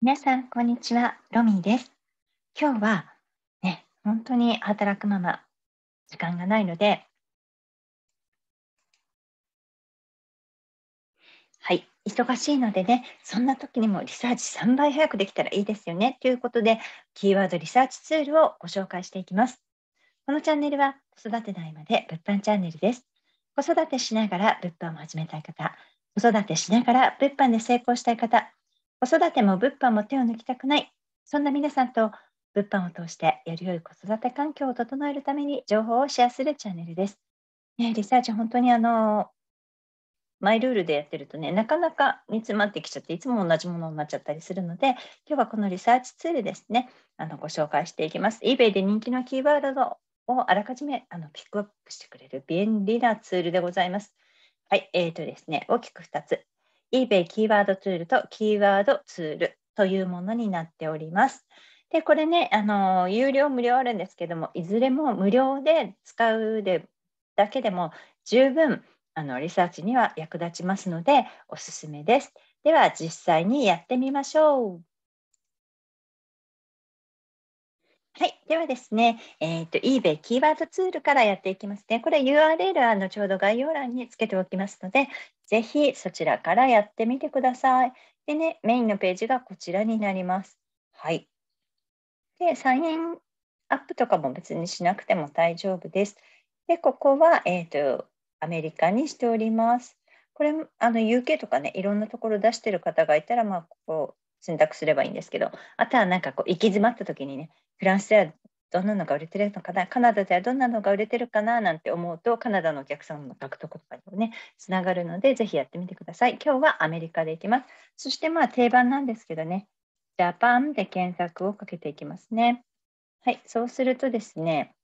皆さん、こんにちは。ロミーです。今日は、ね、本当に働くまま時間がないので、はい、忙しいのでね、そんな時にもリサーチ3倍早くできたらいいですよね。ということで、キーワードリサーチツールをご紹介していきます。このチャンネルは、子育て代まで物販チャンネルです。子育てしながら物販を始めたい方、子育てしながら物販で成功したい方、子育ても物販も手を抜きたくない。そんな皆さんと物販を通してより良い子育て環境を整えるために情報をシェアするチャンネルです。ね、リサーチ本当にあのマイルールでやってるとねなかなか煮詰まってきちゃっていつも同じものになっちゃったりするので今日はこのリサーチツールですねあのご紹介していきます eBay で人気のキーワードをあらかじめあのピックアップしてくれる便利なツールでございますはいえーとですね大きく2つ eBay キーワードツールとキーワードツールというものになっております。で、これね、あの、有料、無料あるんですけども、いずれも無料で使うでだけでも十分あのリサーチには役立ちますので、おすすめです。では、実際にやってみましょう。はい。ではですね、えー、と、eBay キーワードツールからやっていきますね。これ URL あのちょうど概要欄につけておきますので、ぜひそちらからやってみてください。でね、メインのページがこちらになります。はい。で、サインアップとかも別にしなくても大丈夫です。で、ここは、えっ、ー、と、アメリカにしております。これ、あの、UK とかね、いろんなところ出してる方がいたら、まあ、ここ選択すればいいんですけどあとはなんかこう行き詰まった時にねフランスではどんなのが売れてるのかなカナダではどんなのが売れてるかななんて思うとカナダのお客さんの獲得とかにもねつながるのでぜひやってみてください今日はアメリカでいきますそしてまあ定番なんですけどねジャパンで検索をかけていきますねはいそうするとですね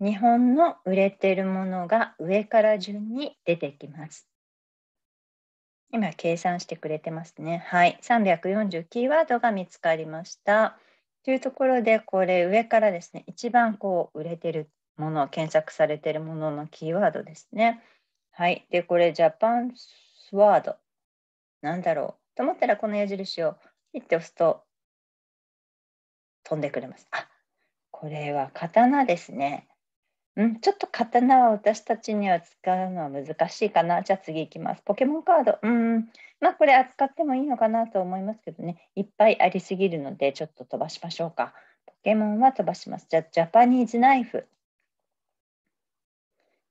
日本の売れてるものが上から順に出てきます今、計算してくれてますね。はい。340キーワードが見つかりました。というところで、これ上からですね、一番こう売れてるもの、検索されてるもののキーワードですね。はい。で、これ、ジャパンスワード。なんだろうと思ったら、この矢印をピッて押すと飛んでくれます。あこれは刀ですね。うん、ちょっと刀は私たちには使うのは難しいかな。じゃあ次いきます。ポケモンカード。うん。まあこれ扱ってもいいのかなと思いますけどね。いっぱいありすぎるのでちょっと飛ばしましょうか。ポケモンは飛ばします。じゃあジャパニーズナイフ。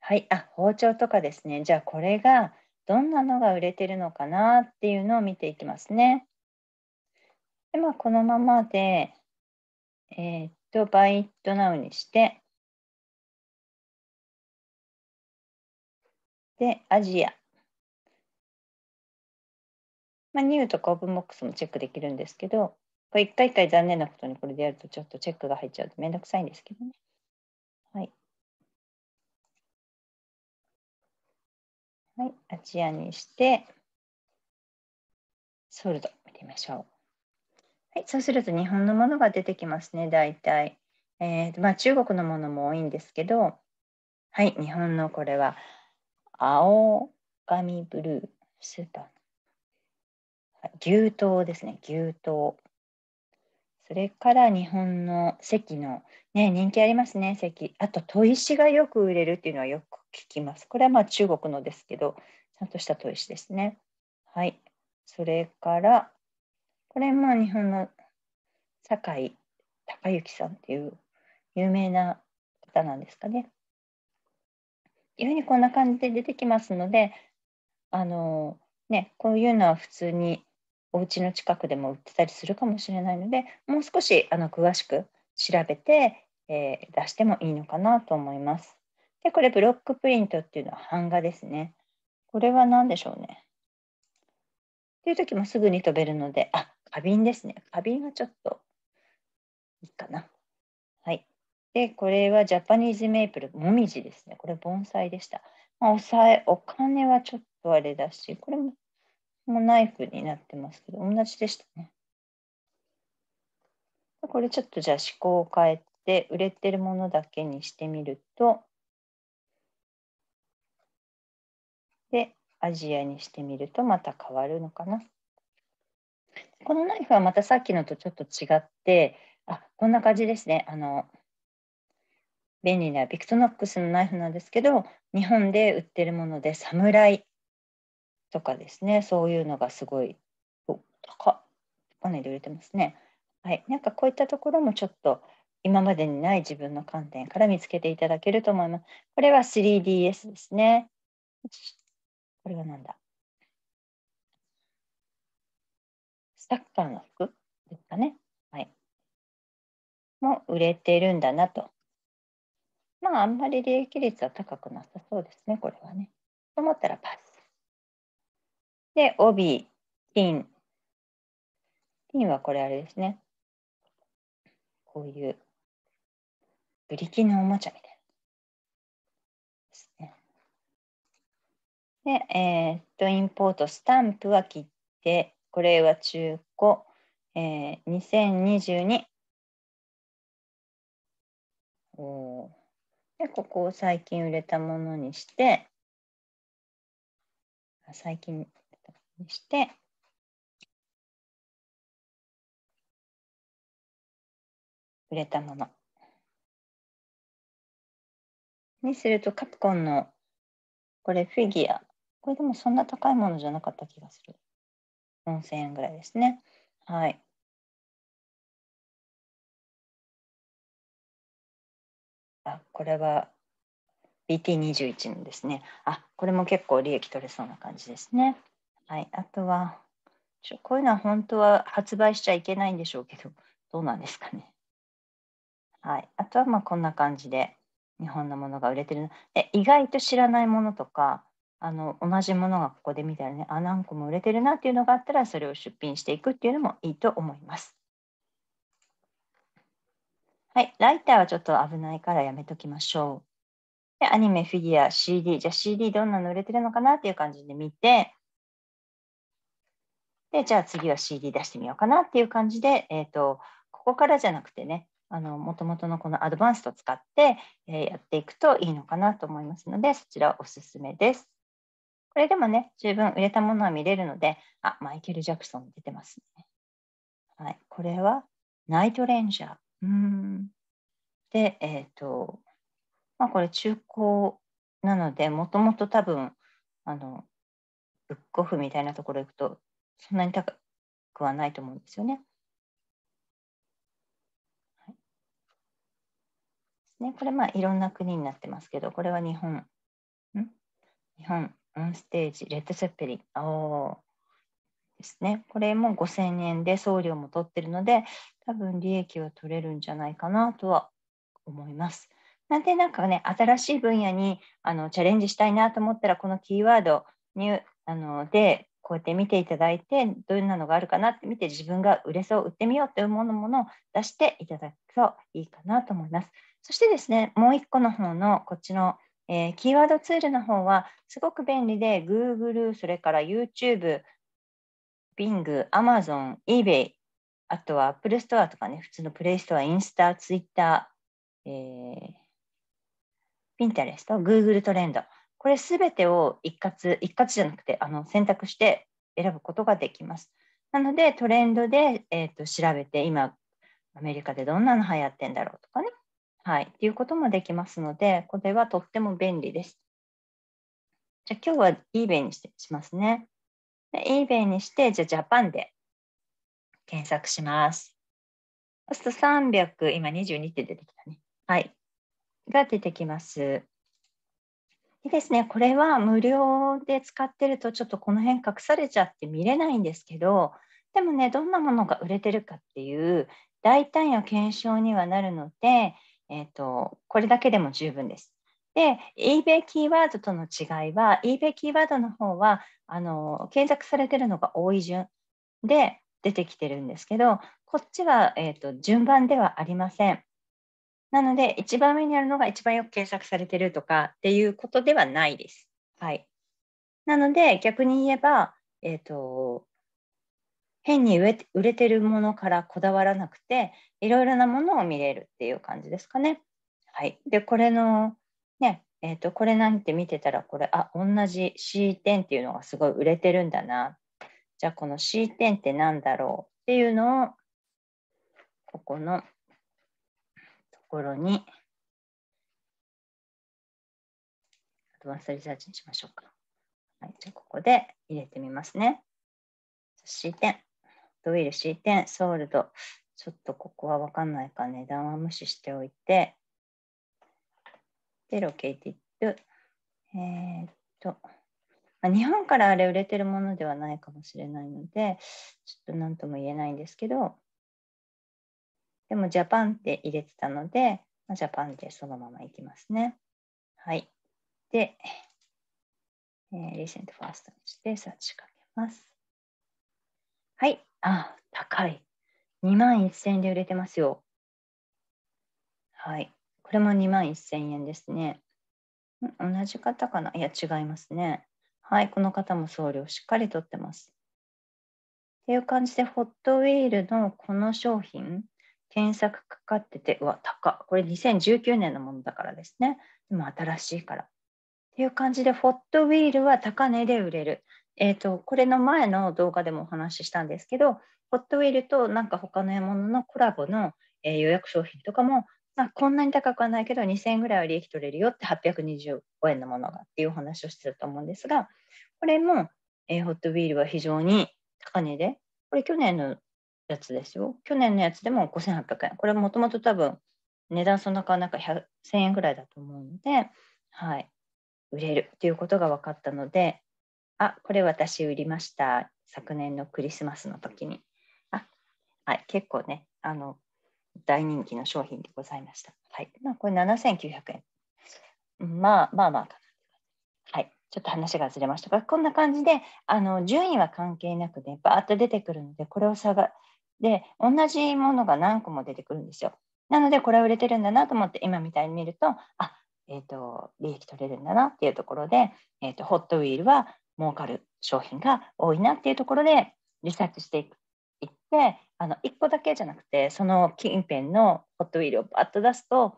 はい。あ、包丁とかですね。じゃあこれがどんなのが売れてるのかなっていうのを見ていきますね。でまあこのままで、えー、っと、バイトナウにして、で、アジア。まあ、ニューとかオープンボックスもチェックできるんですけど、これ一回一回残念なことにこれでやるとちょっとチェックが入っちゃうとめんどくさいんですけどね。はい。はい、アジアにして、ソルド見てみましょう。はい、そうすると日本のものが出てきますね、大体。えーまあ、中国のものも多いんですけど、はい、日本のこれは青髪ブルースーパー牛刀ですね牛刀それから日本の石のね人気ありますね席あと砥石がよく売れるっていうのはよく聞きますこれはまあ中国のですけどちゃんとした砥石ですねはいそれからこれも日本の酒井隆之さんっていう有名な方なんですかねいうふうにこんな感じで出てきますので、あのね、こういうのは普通にお家の近くでも売ってたりするかもしれないので、もう少しあの詳しく調べて、えー、出してもいいのかなと思います。で、これブロックプリントっていうのは版画ですね。これは何でしょうね。ていう時もすぐに飛べるので、あ、花瓶ですね。花瓶がちょっといいかな。はい。で、これはジャパニーズメイプル、もみじですね。これ盆栽でした。まあ、おえ、お金はちょっとあれだし、これももうナイフになってますけど、同じでしたね。これちょっとじゃあ思考を変えて、売れてるものだけにしてみると、で、アジアにしてみるとまた変わるのかな。このナイフはまたさっきのとちょっと違って、あ、こんな感じですね。あの、便利なビクトナックスのナイフなんですけど日本で売ってるものでサムライ」とかですねそういうのがすごい高っお値で売れてますね。はい、なんかこういったところもちょっと今までにない自分の観点から見つけていただけると思います。これは 3DS ですね。これは何だサッカーの服ですかね。はい。も売れてるんだなとまああんまり利益率は高くなさそうですね、これはね。と思ったらパス。で、帯、ピン。ピンはこれあれですね。こういう、ブリキのおもちゃみたいな。ですね。で、えー、っと、インポート、スタンプは切って、これは中古、えー、2022でここを最近売れたものにして最近にして売れたものにするとカプコンのこれフィギュアこれでもそんな高いものじゃなかった気がする4000円ぐらいですねはいあこれは BT21 のですねあこれも結構利益取れそうな感じですねはいあとはちょこういうのは本当は発売しちゃいけないんでしょうけどどうなんですかねはいあとはまあこんな感じで日本のものが売れてるえ意外と知らないものとかあの同じものがここで見たらねあ何個も売れてるなっていうのがあったらそれを出品していくっていうのもいいと思います。はい、ライターはちょっと危ないからやめときましょう。で、アニメ、フィギュア、CD、じゃあ CD どんなの売れてるのかなっていう感じで見て、で、じゃあ次は CD 出してみようかなっていう感じで、えっ、ー、と、ここからじゃなくてね、あの、もともとのこのアドバンスト使って、えー、やっていくといいのかなと思いますので、そちらおすすめです。これでもね、十分売れたものは見れるので、あ、マイケル・ジャクソン出てますね。はい、これはナイトレンジャー。うん、で、えっ、ー、と、まあ、これ中古なので、もともと多分、あの、ブックオフみたいなところ行くと、そんなに高くはないと思うんですよね。はい、ねこれ、まあ、いろんな国になってますけど、これは日本。ん日本、オンステージ、レッド・セッペリン。おですね。これも5000円で送料も取ってるので、多分利益は取れるんじゃないかなとは思います。なんでなんかね、新しい分野にあのチャレンジしたいなと思ったら、このキーワードにあので、こうやって見ていただいて、どんなのがあるかなって見て、自分が売れそう、売ってみようというものものを出していただくといいかなと思います。そしてですね、もう1個の方のこっちの、えー、キーワードツールの方は、すごく便利で、Google、それから YouTube、Bing、Amazon、eBay、あとは Apple Store とかね、普通の Play Store、インスタ、Twitter、えー、Pinterest、Google トレンド。これすべてを一括、一括じゃなくて、あの選択して選ぶことができます。なので、トレンドで、えーと、と調べて、今、アメリカでどんなの流行ってんだろうとかね。はい。っていうこともできますので、これはとっても便利です。じゃあ、今日は eBay にしてしますね。eBay にして、じゃあジャパンで検索します。そうすると300、今22って出てきたね。はい。が出てきます。でですね、これは無料で使ってるとちょっとこの辺隠されちゃって見れないんですけど、でもね、どんなものが売れてるかっていう大胆な検証にはなるので、えーとこれだけでも十分です。で、eBay キーワードとの違いは、eBay キーワードの方は、あの、検索されてるのが多い順で出てきてるんですけど、こっちは、えーと、順番ではありません。なので、一番上にあるのが一番よく検索されてるとかっていうことではないです。はい。なので、逆に言えば、えっ、ー、と、変に売れてるものからこだわらなくて、いろいろなものを見れるっていう感じですかね。はい。で、これのえっ、ー、と、これなんて見てたら、これ、あ、同じ C 点っていうのがすごい売れてるんだな。じゃあ、この C 点って何だろうっていうのを、ここのところに、アドバンスリサーチにしましょうか。はい、じゃあ、ここで入れてみますね。C 点、ドウィル C 点、ソールド。ちょっとここはわかんないか、値段は無視しておいて、で、ロケティッ t えー、っと、まあ、日本からあれ売れてるものではないかもしれないので、ちょっと何とも言えないんですけど、でもジャパンって入れてたので、まあ、ジャパンでそのままいきますね。はい。で、えー、リセントファーストにしてサーチかけます。はい。あ、高い。2万1000円で売れてますよ。はい。これも2万1000円ですね。同じ方かないや、違いますね。はい、この方も送料しっかりとってます。っていう感じで、ホットウィールのこの商品、検索かかってて、うわ、高これ2019年のものだからですね。でも新しいから。っていう感じで、ホットウィールは高値で売れる。えっ、ー、と、これの前の動画でもお話ししたんですけど、ホットウィールとなんか他の獲物のコラボの、えー、予約商品とかもまあ、こんなに高くはないけど2000円ぐらいは利益取れるよって825円のものがっていう話をしてたと思うんですがこれも、えー、ホットビールは非常に高値でこれ去年のやつですよ去年のやつでも5800円これはもともと多分値段その中なんか1000円ぐらいだと思うので、はい、売れるということが分かったのであこれ私売りました昨年のクリスマスの時にあ、はい、結構ねあの大人気の商品でございました。はい。まあ、これ7900円。まあまあまあはい。ちょっと話がずれましたが、こんな感じで、あの、順位は関係なくで、バーッと出てくるので、これを探で、同じものが何個も出てくるんですよ。なので、これは売れてるんだなと思って、今みたいに見ると、あ、えっ、ー、と、利益取れるんだなっていうところで、えっ、ー、と、ホットウィールは儲かる商品が多いなっていうところで、リサーチしていって、あの1個だけじゃなくてその近辺のホットウィールをバッと出すと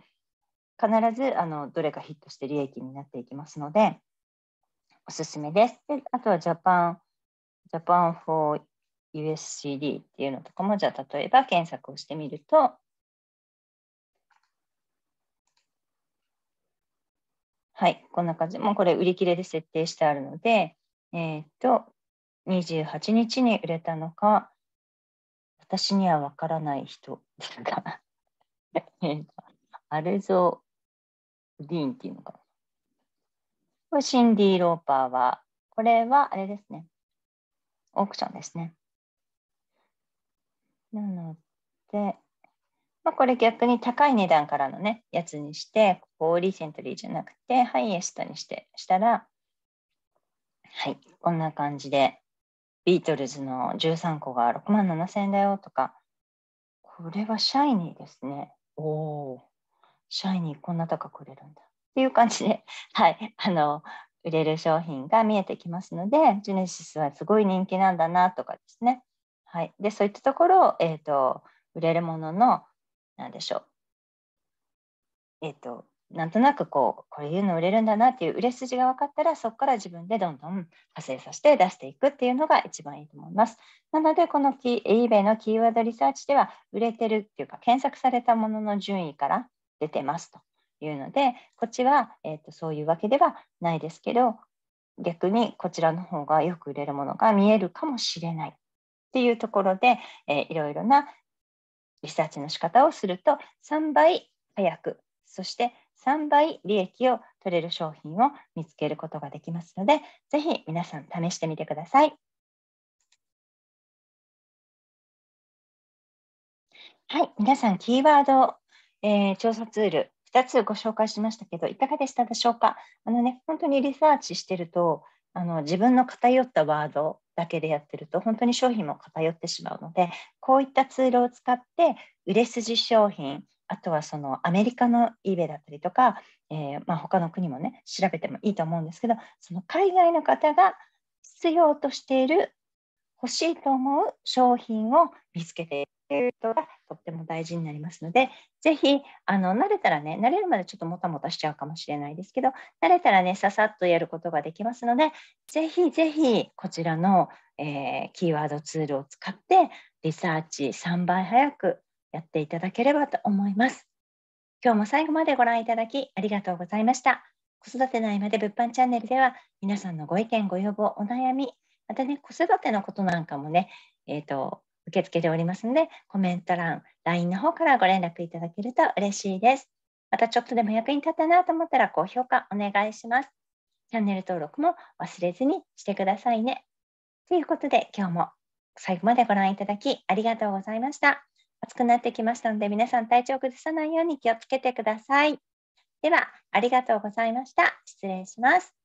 必ずあのどれかヒットして利益になっていきますのでおすすめです。であとはジャパンジャパン for USCD っていうのとかもじゃあ例えば検索をしてみるとはい、こんな感じ。もうこれ売り切れで設定してあるので、えっ、ー、と、28日に売れたのか、私にはわからない人ですがアレゾ・ディーンっていうのかな。シンディ・ローパーは、これはあれですね。オークションですね。なので、まあ、これ逆に高い値段からのね、やつにして、ここをリセントリーじゃなくて、ハイエストにして、したら、はい、こんな感じで、ビートルズの13個が6万7千円だよとか、これはシャイニーですね。おお、シャイニーこんな高く売れるんだ。っていう感じで、はい、あの、売れる商品が見えてきますので、ジェネシスはすごい人気なんだなとかですね。はい。で、そういったところを、えっ、ー、と、売れるものの、なんでしょう。えっ、ー、と、なんとなくこうこういうの売れるんだなっていう売れ筋が分かったらそこから自分でどんどん派生させて出していくっていうのが一番いいと思います。なのでこの eBay のキーワードリサーチでは売れてるっていうか検索されたものの順位から出てますというのでこっちは、えーと、とそういうわけではないですけど逆にこちらの方がよく売れるものが見えるかもしれないっていうところで、えー、いろいろなリサーチの仕方をすると3倍早くそして3倍利益を取れる商品を見つけることができますので、ぜひ皆さん試してみてください。はい、皆さんキーワード、えー、調査ツール2つご紹介しましたけど、いかがでしたでしょうかあの、ね、本当にリサーチしてるとあの、自分の偏ったワードだけでやってると、本当に商品も偏ってしまうので、こういったツールを使って、売れ筋商品、あとはそのアメリカの eBay だったりとか、えー、まあ、他の国もね調べてもいいと思うんですけどその海外の方が必要としている欲しいと思う商品を見つけていることがとっても大事になりますのでぜひあの慣れたらね慣れるまでちょっともたもたしちゃうかもしれないですけど慣れたらねささっとやることができますのでぜひぜひこちらの、えー、キーワードツールを使ってリサーチ3倍早くやっていただければと思います。今日も最後までご覧いただきありがとうございました。子育ての合間で物販チャンネルでは皆さんのご意見、ご要望、お悩み、またね、子育てのことなんかもね、えーと、と受け付けておりますので、コメント欄、LINE の方からご連絡いただけると嬉しいです。またちょっとでも役に立ったなと思ったら高評価お願いします。チャンネル登録も忘れずにしてくださいね。ということで今日も最後までご覧いただきありがとうございました。暑くなってきましたので、皆さん体調を崩さないように気をつけてください。では、ありがとうございました。失礼します。